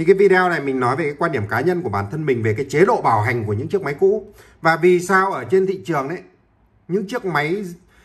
thì cái video này mình nói về cái quan điểm cá nhân của bản thân mình về cái chế độ bảo hành của những chiếc máy cũ và vì sao ở trên thị trường đấy những chiếc máy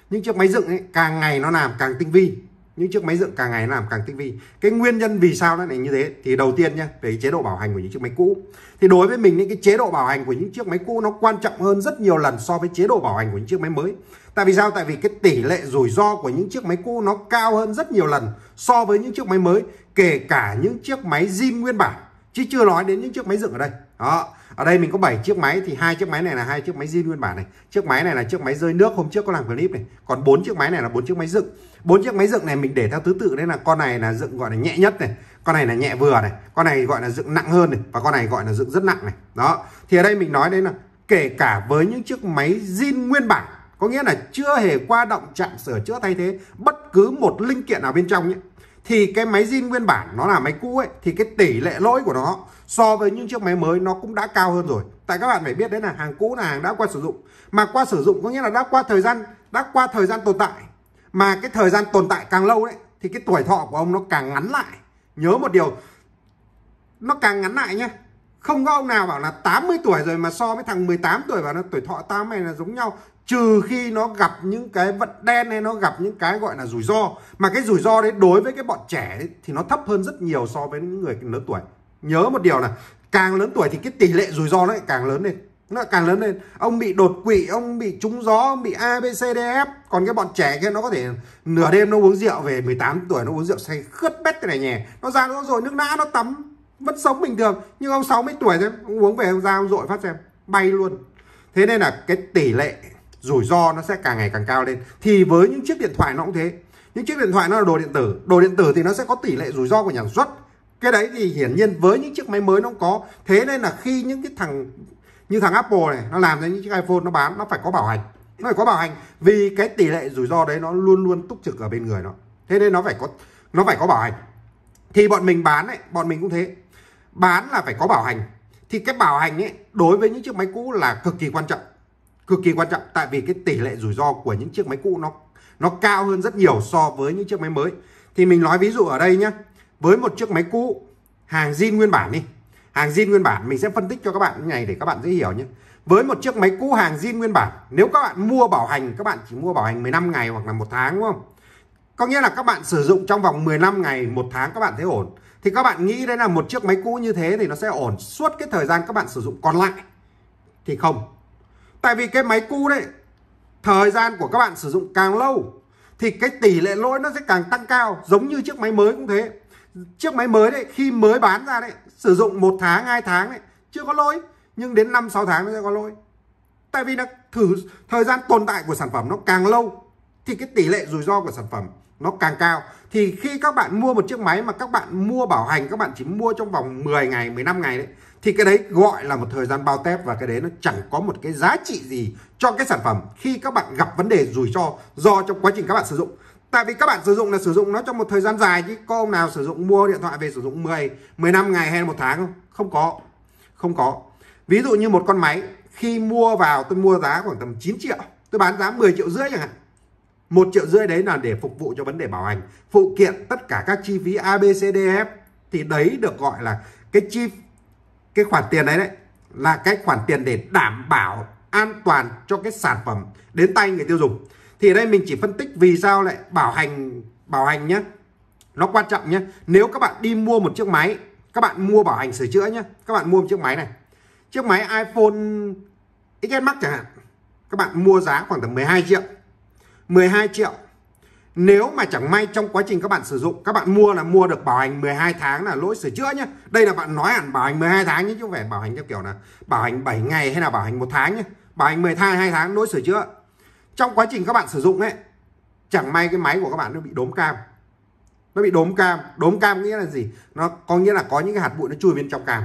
những chiếc máy dựng ấy càng ngày nó làm càng tinh vi những chiếc máy dựng càng ngày làm càng tinh vi cái nguyên nhân vì sao nó lại như thế thì đầu tiên nhá về chế độ bảo hành của những chiếc máy cũ thì đối với mình những cái chế độ bảo hành của những chiếc máy cũ nó quan trọng hơn rất nhiều lần so với chế độ bảo hành của những chiếc máy mới Tại vì sao? Tại vì cái tỷ lệ rủi ro của những chiếc máy cũ nó cao hơn rất nhiều lần so với những chiếc máy mới, kể cả những chiếc máy zin nguyên bản. Chứ chưa nói đến những chiếc máy dựng ở đây. Đó. Ở đây mình có 7 chiếc máy thì hai chiếc máy này là hai chiếc máy zin nguyên bản này. Chiếc máy này là chiếc máy rơi nước hôm trước có làm clip này. Còn bốn chiếc máy này là bốn chiếc máy dựng. bốn chiếc máy dựng này mình để theo thứ tự đấy là con này là dựng gọi là nhẹ nhất này, con này là nhẹ vừa này, con này gọi là dựng nặng hơn này và con này gọi là dựng rất nặng này. Đó. Thì ở đây mình nói đấy là kể cả với những chiếc máy zin nguyên bản có nghĩa là chưa hề qua động chạm sửa chữa thay thế bất cứ một linh kiện nào bên trong nhé thì cái máy zin nguyên bản nó là máy cũ ấy thì cái tỷ lệ lỗi của nó so với những chiếc máy mới nó cũng đã cao hơn rồi tại các bạn phải biết đấy là hàng cũ là hàng đã qua sử dụng mà qua sử dụng có nghĩa là đã qua thời gian đã qua thời gian tồn tại mà cái thời gian tồn tại càng lâu đấy thì cái tuổi thọ của ông nó càng ngắn lại nhớ một điều nó càng ngắn lại nhé không có ông nào bảo là 80 tuổi rồi mà so với thằng 18 tuổi bảo là tuổi thọ tao mày là giống nhau trừ khi nó gặp những cái vận đen hay nó gặp những cái gọi là rủi ro mà cái rủi ro đấy đối với cái bọn trẻ đấy, thì nó thấp hơn rất nhiều so với những người lớn tuổi nhớ một điều là càng lớn tuổi thì cái tỷ lệ rủi ro nó lại càng lớn lên nó càng lớn lên ông bị đột quỵ ông bị trúng gió ông bị a b c d f còn cái bọn trẻ kia nó có thể nửa đêm nó uống rượu về 18 tuổi nó uống rượu say khướt bét cái này nhè nó ra nó rồi nước nã nó tắm vẫn sống bình thường nhưng ông 60 tuổi thôi uống về ông ra ông dội phát xem bay luôn thế nên là cái tỷ lệ rủi ro nó sẽ càng ngày càng cao lên thì với những chiếc điện thoại nó cũng thế những chiếc điện thoại nó là đồ điện tử đồ điện tử thì nó sẽ có tỷ lệ rủi ro của nhà sản xuất cái đấy thì hiển nhiên với những chiếc máy mới nó cũng có thế nên là khi những cái thằng như thằng Apple này nó làm ra những chiếc iPhone nó bán nó phải có bảo hành nó phải có bảo hành vì cái tỷ lệ rủi ro đấy nó luôn luôn túc trực ở bên người nó thế nên nó phải có nó phải có bảo hành thì bọn mình bán ấy bọn mình cũng thế bán là phải có bảo hành thì cái bảo hành ấy đối với những chiếc máy cũ là cực kỳ quan trọng cực kỳ quan trọng tại vì cái tỷ lệ rủi ro của những chiếc máy cũ nó nó cao hơn rất nhiều so với những chiếc máy mới thì mình nói ví dụ ở đây nhé với một chiếc máy cũ hàng zin nguyên bản đi hàng zin nguyên bản mình sẽ phân tích cho các bạn ngày để các bạn dễ hiểu nhé với một chiếc máy cũ hàng zin nguyên bản nếu các bạn mua bảo hành các bạn chỉ mua bảo hành 15 ngày hoặc là một tháng đúng không có nghĩa là các bạn sử dụng trong vòng 15 ngày một tháng các bạn thấy ổn thì các bạn nghĩ đấy là một chiếc máy cũ như thế thì nó sẽ ổn suốt cái thời gian các bạn sử dụng còn lại thì không Tại vì cái máy cũ đấy Thời gian của các bạn sử dụng càng lâu Thì cái tỷ lệ lỗi nó sẽ càng tăng cao Giống như chiếc máy mới cũng thế Chiếc máy mới đấy khi mới bán ra đấy Sử dụng một tháng, 2 tháng đấy Chưa có lỗi Nhưng đến 5-6 tháng nó sẽ có lỗi Tại vì là thử thời gian tồn tại của sản phẩm nó càng lâu Thì cái tỷ lệ rủi ro của sản phẩm nó càng cao thì khi các bạn mua một chiếc máy mà các bạn mua bảo hành các bạn chỉ mua trong vòng 10 ngày 15 ngày đấy thì cái đấy gọi là một thời gian bao tép và cái đấy nó chẳng có một cái giá trị gì cho cái sản phẩm khi các bạn gặp vấn đề rủi ro do trong quá trình các bạn sử dụng tại vì các bạn sử dụng là sử dụng nó trong một thời gian dài chứ có ông nào sử dụng mua điện thoại về sử dụng 10 15 ngày hay một tháng không không có không có ví dụ như một con máy khi mua vào tôi mua giá khoảng tầm 9 triệu tôi bán giá 10 triệu rưỡi chẳng hạn một triệu rưỡi đấy là để phục vụ cho vấn đề bảo hành phụ kiện tất cả các chi phí ABCDF e thì đấy được gọi là cái chi cái khoản tiền đấy đấy là cái khoản tiền để đảm bảo an toàn cho cái sản phẩm đến tay người tiêu dùng thì ở đây mình chỉ phân tích vì sao lại bảo hành bảo hành nhé nó quan trọng nhé nếu các bạn đi mua một chiếc máy các bạn mua bảo hành sửa chữa nhé các bạn mua một chiếc máy này chiếc máy iPhone XS Max chẳng hạn các bạn mua giá khoảng tầm 12 triệu 12 triệu nếu mà chẳng may trong quá trình các bạn sử dụng các bạn mua là mua được bảo hành 12 tháng là lỗi sửa chữa nhé đây là bạn nói hẳn bảo hành 12 tháng nhé chứ không phải bảo hành theo kiểu là bảo hành 7 ngày hay là bảo hành một tháng nhé bảo hành 12 hai tháng lỗi sửa chữa trong quá trình các bạn sử dụng ấy chẳng may cái máy của các bạn nó bị đốm cam nó bị đốm cam đốm cam nghĩa là gì nó có nghĩa là có những cái hạt bụi nó chui bên trong cam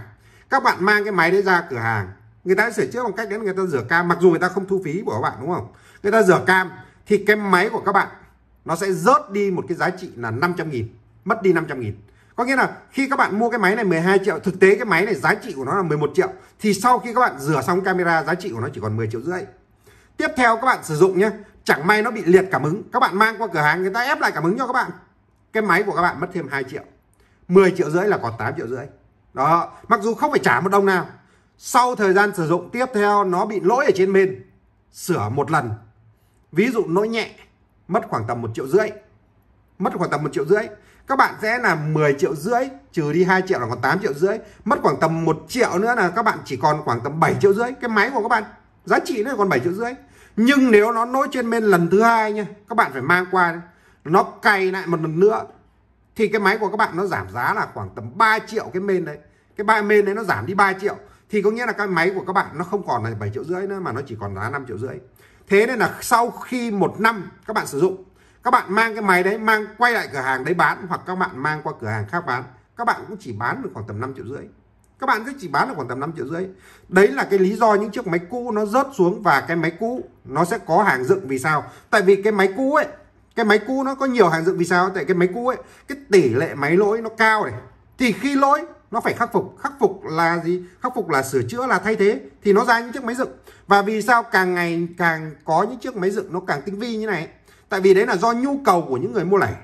các bạn mang cái máy đấy ra cửa hàng người ta sửa chữa bằng cách đấy người ta rửa cam mặc dù người ta không thu phí của các bạn đúng không người ta rửa cam thì cái máy của các bạn nó sẽ rớt đi một cái giá trị là 500 nghìn mất đi 500 nghìn có nghĩa là khi các bạn mua cái máy này 12 triệu thực tế cái máy này giá trị của nó là 11 triệu thì sau khi các bạn rửa xong camera giá trị của nó chỉ còn 10 triệu rưỡi tiếp theo các bạn sử dụng nhé chẳng may nó bị liệt cảm ứng các bạn mang qua cửa hàng người ta ép lại cảm ứng cho các bạn cái máy của các bạn mất thêm 2 triệu 10 triệu rưỡi là còn 8 triệu rưỡi đó mặc dù không phải trả một đồng nào sau thời gian sử dụng tiếp theo nó bị lỗi ở trên bên sửa một lần ví dụ nỗi nhẹ mất khoảng tầm một triệu rưỡi mất khoảng tầm một triệu rưỡi các bạn sẽ là 10 triệu rưỡi trừ đi 2 triệu là còn 8 triệu rưỡi mất khoảng tầm 1 triệu nữa là các bạn chỉ còn khoảng tầm 7 triệu rưỡi cái máy của các bạn giá trị nó còn 7 triệu rưỡi nhưng nếu nó nối trên bên lần thứ hai nha các bạn phải mang qua nó cày lại một lần nữa thì cái máy của các bạn nó giảm giá là khoảng tầm 3 triệu cái main đấy cái ba main đấy nó giảm đi 3 triệu thì có nghĩa là cái máy của các bạn nó không còn là 7 triệu rưỡi nữa mà nó chỉ còn giá 5 triệu rưỡi thế nên là sau khi một năm các bạn sử dụng các bạn mang cái máy đấy mang quay lại cửa hàng đấy bán hoặc các bạn mang qua cửa hàng khác bán các bạn cũng chỉ bán được khoảng tầm 5 triệu rưỡi các bạn cứ chỉ bán được khoảng tầm 5 triệu rưỡi đấy là cái lý do những chiếc máy cũ nó rớt xuống và cái máy cũ nó sẽ có hàng dựng vì sao tại vì cái máy cũ ấy cái máy cũ nó có nhiều hàng dựng vì sao tại cái máy cũ ấy cái tỷ lệ máy lỗi nó cao này thì khi lỗi nó phải khắc phục khắc phục là gì khắc phục là sửa chữa là thay thế thì nó ra những chiếc máy dựng và vì sao càng ngày càng có những chiếc máy dựng nó càng tinh vi như này tại vì đấy là do nhu cầu của những người mua lẻ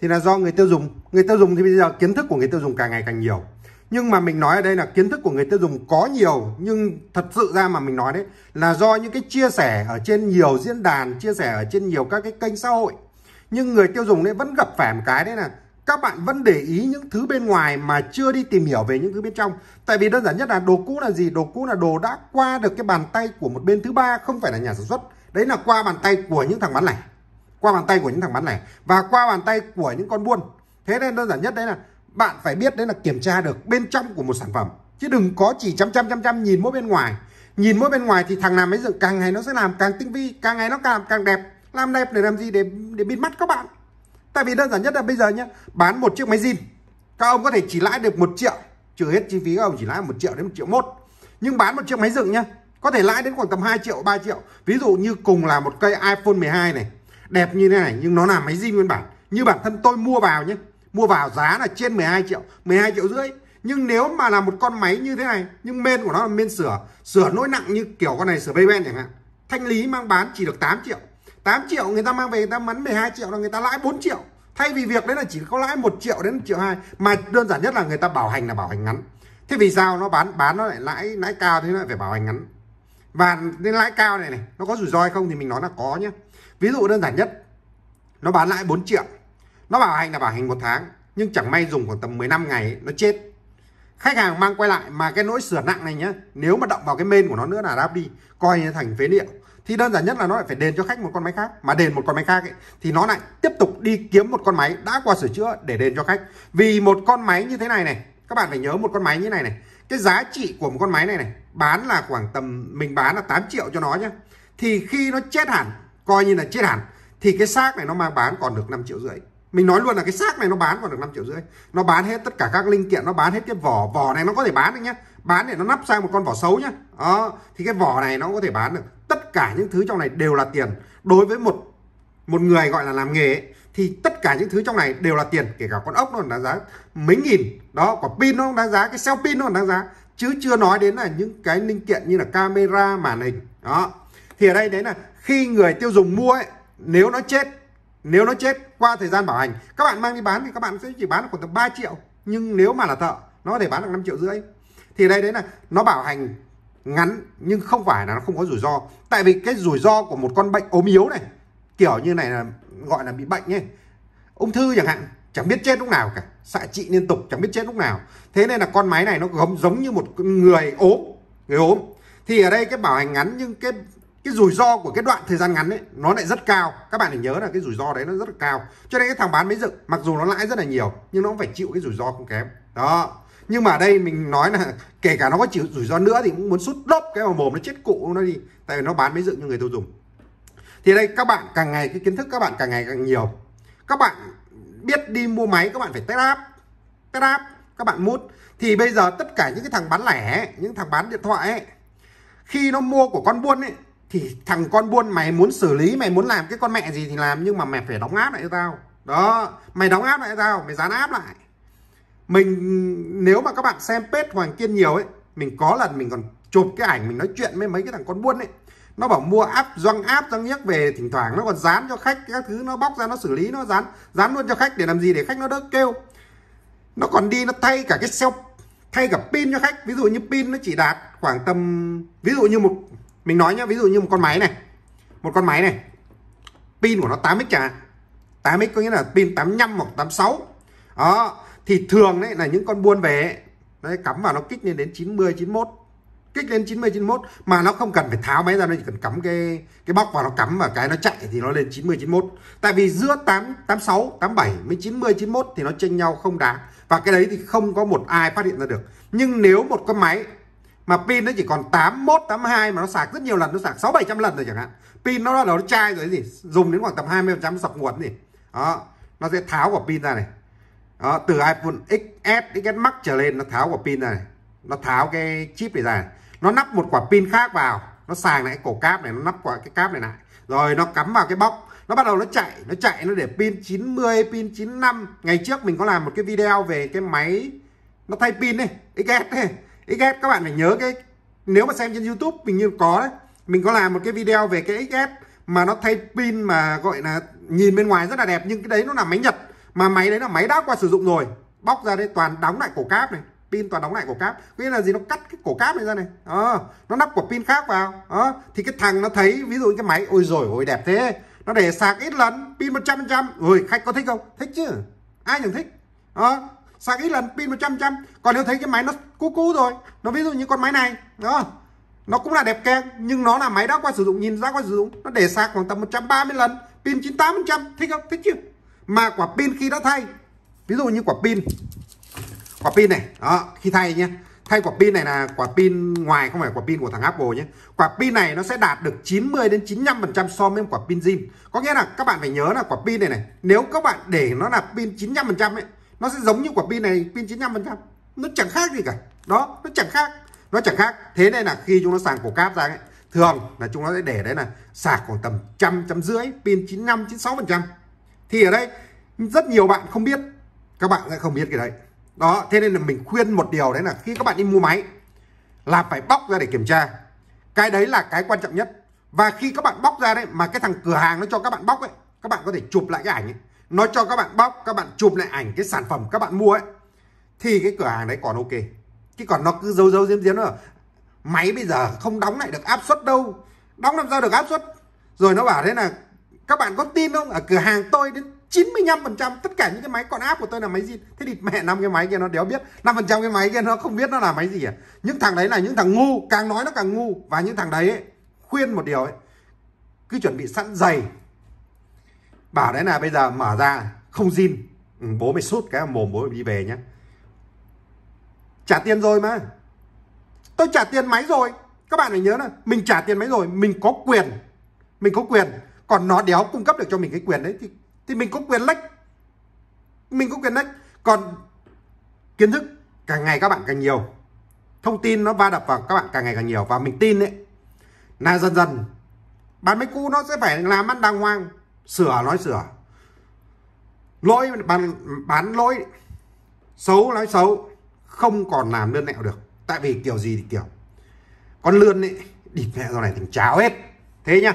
thì là do người tiêu dùng người tiêu dùng thì bây giờ kiến thức của người tiêu dùng càng ngày càng nhiều nhưng mà mình nói ở đây là kiến thức của người tiêu dùng có nhiều nhưng thật sự ra mà mình nói đấy là do những cái chia sẻ ở trên nhiều diễn đàn chia sẻ ở trên nhiều các cái kênh xã hội nhưng người tiêu dùng đấy vẫn gặp phải một cái đấy là các bạn vẫn để ý những thứ bên ngoài mà chưa đi tìm hiểu về những thứ bên trong tại vì đơn giản nhất là đồ cũ là gì đồ cũ là đồ đã qua được cái bàn tay của một bên thứ ba không phải là nhà sản xuất đấy là qua bàn tay của những thằng bán lẻ qua bàn tay của những thằng bán lẻ và qua bàn tay của những con buôn thế nên đơn giản nhất đấy là bạn phải biết đấy là kiểm tra được bên trong của một sản phẩm chứ đừng có chỉ chăm chăm chăm chăm nhìn mỗi bên ngoài nhìn mỗi bên ngoài thì thằng nào mới dựng càng ngày nó sẽ làm càng tinh vi càng ngày nó càng càng đẹp làm đẹp để làm gì để để bịt mắt các bạn tại vì đơn giản nhất là bây giờ nhé bán một chiếc máy zin các ông có thể chỉ lãi được một triệu trừ hết chi phí các ông chỉ lãi một triệu đến một triệu một nhưng bán một chiếc máy dựng nhé có thể lãi đến khoảng tầm 2 triệu 3 triệu ví dụ như cùng là một cây iPhone 12 này đẹp như thế này nhưng nó là máy zin nguyên bản như bản thân tôi mua vào nhé mua vào giá là trên 12 triệu 12 triệu rưỡi nhưng nếu mà là một con máy như thế này nhưng men của nó là men sửa sửa nỗi nặng như kiểu con này sửa ray chẳng hạn thanh lý mang bán chỉ được 8 triệu 8 triệu người ta mang về người ta mắn 12 triệu là người ta lãi 4 triệu thay vì việc đấy là chỉ có lãi 1 triệu đến 1 triệu 2 mà đơn giản nhất là người ta bảo hành là bảo hành ngắn thế vì sao nó bán bán nó lại lãi lãi cao thế nó lại phải bảo hành ngắn và nên lãi cao này này nó có rủi ro hay không thì mình nói là có nhé ví dụ đơn giản nhất nó bán lãi 4 triệu nó bảo hành là bảo hành một tháng nhưng chẳng may dùng khoảng tầm 15 ngày nó chết khách hàng mang quay lại mà cái nỗi sửa nặng này nhá nếu mà động vào cái main của nó nữa là đáp đi coi như thành phế liệu thì đơn giản nhất là nó lại phải đền cho khách một con máy khác mà đền một con máy khác ấy, thì nó lại tiếp tục đi kiếm một con máy đã qua sửa chữa để đền cho khách vì một con máy như thế này này các bạn phải nhớ một con máy như này này cái giá trị của một con máy này này bán là khoảng tầm mình bán là 8 triệu cho nó nhá thì khi nó chết hẳn coi như là chết hẳn thì cái xác này nó mang bán còn được 5 triệu rưỡi mình nói luôn là cái xác này nó bán còn được 5 triệu rưỡi nó bán hết tất cả các linh kiện nó bán hết cái vỏ vỏ này nó có thể bán được nhá bán để nó nắp sang một con vỏ xấu nhá đó thì cái vỏ này nó có thể bán được tất cả những thứ trong này đều là tiền đối với một một người gọi là làm nghề ấy, thì tất cả những thứ trong này đều là tiền kể cả con ốc nó còn đáng giá mấy nghìn đó quả pin nó cũng đáng giá cái cell pin nó còn đáng giá chứ chưa nói đến là những cái linh kiện như là camera màn hình đó thì ở đây đấy là khi người tiêu dùng mua ấy nếu nó chết nếu nó chết qua thời gian bảo hành các bạn mang đi bán thì các bạn sẽ chỉ bán khoảng tầm 3 triệu nhưng nếu mà là thợ nó có thể bán được 5 triệu rưỡi thì đây đấy là nó bảo hành ngắn nhưng không phải là nó không có rủi ro tại vì cái rủi ro của một con bệnh ốm yếu này kiểu như này là gọi là bị bệnh ấy ung thư chẳng hạn chẳng biết chết lúc nào cả xạ trị liên tục chẳng biết chết lúc nào thế nên là con máy này nó giống giống như một người ốm người ốm thì ở đây cái bảo hành ngắn nhưng cái cái rủi ro của cái đoạn thời gian ngắn ấy nó lại rất cao các bạn phải nhớ là cái rủi ro đấy nó rất là cao cho nên cái thằng bán mới dựng mặc dù nó lãi rất là nhiều nhưng nó phải chịu cái rủi ro không kém đó nhưng mà ở đây mình nói là kể cả nó có chịu rủi ro nữa thì cũng muốn sút lốp cái vào mồm nó chết cụ nó đi tại vì nó bán mới dựng cho người tiêu dùng thì đây các bạn càng ngày cái kiến thức các bạn càng ngày càng nhiều các bạn biết đi mua máy các bạn phải test áp test áp các bạn mút thì bây giờ tất cả những cái thằng bán lẻ những thằng bán điện thoại ấy, khi nó mua của con buôn ấy thì thằng con buôn mày muốn xử lý mày muốn làm cái con mẹ gì thì làm nhưng mà mày phải đóng áp lại cho tao đó mày đóng áp lại cho tao mày dán áp lại mình nếu mà các bạn xem pết Hoàng Kiên nhiều ấy mình có lần mình còn chụp cái ảnh mình nói chuyện với mấy cái thằng con buôn ấy nó bảo mua áp doăng áp doăng nhất về thỉnh thoảng nó còn dán cho khách các thứ nó bóc ra nó xử lý nó dán dán luôn cho khách để làm gì để khách nó đỡ kêu nó còn đi nó thay cả cái self thay cả pin cho khách ví dụ như pin nó chỉ đạt khoảng tầm ví dụ như một mình nói nhá ví dụ như một con máy này một con máy này pin của nó 8x chả 8x có nghĩa là pin 85 hoặc 86 đó thì thường đấy là những con buôn về đấy, cắm vào nó kích lên đến 90 91 kích lên 90 91 mà nó không cần phải tháo máy ra nó chỉ cần cắm cái cái bóc vào nó cắm và cái nó chạy thì nó lên 90 91 tại vì giữa 8 86 87 với 90 91 thì nó chênh nhau không đáng và cái đấy thì không có một ai phát hiện ra được nhưng nếu một con máy mà pin nó chỉ còn 81 82 mà nó sạc rất nhiều lần nó sạc 6 700 lần rồi chẳng hạn pin nó bắt đầu nó chai rồi gì dùng đến khoảng tầm 20 trăm sập nguồn gì đó nó sẽ tháo quả pin ra này đó, từ iPhone XS XS Max trở lên nó tháo quả pin này nó tháo cái chip này ra nó nắp một quả pin khác vào nó xài lại cổ cáp này nó nắp quả cái cáp này lại rồi nó cắm vào cái bóc nó bắt đầu nó chạy nó chạy nó để pin 90 pin 95 ngày trước mình có làm một cái video về cái máy nó thay pin này XS này XS các bạn phải nhớ cái nếu mà xem trên YouTube mình như có đấy mình có làm một cái video về cái XS mà nó thay pin mà gọi là nhìn bên ngoài rất là đẹp nhưng cái đấy nó là máy Nhật mà máy đấy là máy đã qua sử dụng rồi bóc ra đây toàn đóng lại cổ cáp này pin toàn đóng lại cổ cáp nghĩa là gì nó cắt cái cổ cáp này ra này à, nó nắp quả pin khác vào à, thì cái thằng nó thấy ví dụ cái máy ôi rồi ôi đẹp thế nó để sạc ít lần pin 100 trăm rồi khách có thích không thích chứ ai chẳng thích à, sạc ít lần pin 100 trăm còn nếu thấy cái máy nó cũ cũ rồi nó ví dụ như con máy này đó nó cũng là đẹp keng nhưng nó là máy đã qua sử dụng nhìn ra qua sử dụng nó để sạc khoảng tầm 130 lần pin 98 trăm thích không thích chứ mà quả pin khi đã thay ví dụ như quả pin quả pin này đó khi thay nhé thay quả pin này là quả pin ngoài không phải quả pin của thằng Apple nhé quả pin này nó sẽ đạt được 90 đến 95 phần trăm so với quả pin zin có nghĩa là các bạn phải nhớ là quả pin này này nếu các bạn để nó là pin 95 phần trăm ấy nó sẽ giống như quả pin này pin 95 phần trăm nó chẳng khác gì cả đó nó chẳng khác nó chẳng khác thế nên là khi chúng nó sàng cổ cáp ra ấy thường là chúng nó sẽ để đấy là sạc khoảng tầm trăm trăm rưỡi pin 95 96 phần trăm thì ở đây rất nhiều bạn không biết các bạn sẽ không biết cái đấy đó thế nên là mình khuyên một điều đấy là khi các bạn đi mua máy là phải bóc ra để kiểm tra cái đấy là cái quan trọng nhất và khi các bạn bóc ra đấy mà cái thằng cửa hàng nó cho các bạn bóc ấy các bạn có thể chụp lại cái ảnh ấy. nó cho các bạn bóc các bạn chụp lại ảnh cái sản phẩm các bạn mua ấy thì cái cửa hàng đấy còn ok chứ còn nó cứ giấu giấu giếm giếm nữa máy bây giờ không đóng lại được áp suất đâu đóng làm sao được áp suất rồi nó bảo thế là các bạn có tin không ở cửa hàng tôi đến 95% tất cả những cái máy con áp của tôi là máy gì thế thì mẹ năm cái máy kia nó đéo biết 5% cái máy kia nó không biết nó là máy gì à những thằng đấy là những thằng ngu càng nói nó càng ngu và những thằng đấy ấy, khuyên một điều ấy cứ chuẩn bị sẵn giày bảo đấy là bây giờ mở ra không zin ừ, bố mày sút cái mồm bố mày đi về nhá trả tiền rồi mà tôi trả tiền máy rồi các bạn phải nhớ là mình trả tiền máy rồi mình có quyền mình có quyền còn nó đéo cung cấp được cho mình cái quyền đấy thì thì mình có quyền lách mình có quyền lách còn kiến thức càng ngày các bạn càng nhiều thông tin nó va đập vào các bạn càng ngày càng nhiều và mình tin đấy là dần dần bán mấy cũ nó sẽ phải làm ăn đàng hoàng sửa nói sửa lỗi bán bán lỗi xấu nói xấu không còn làm đơn lẹo được tại vì kiểu gì thì kiểu con lươn ấy địt mẹ rồi này thành cháo hết thế nhá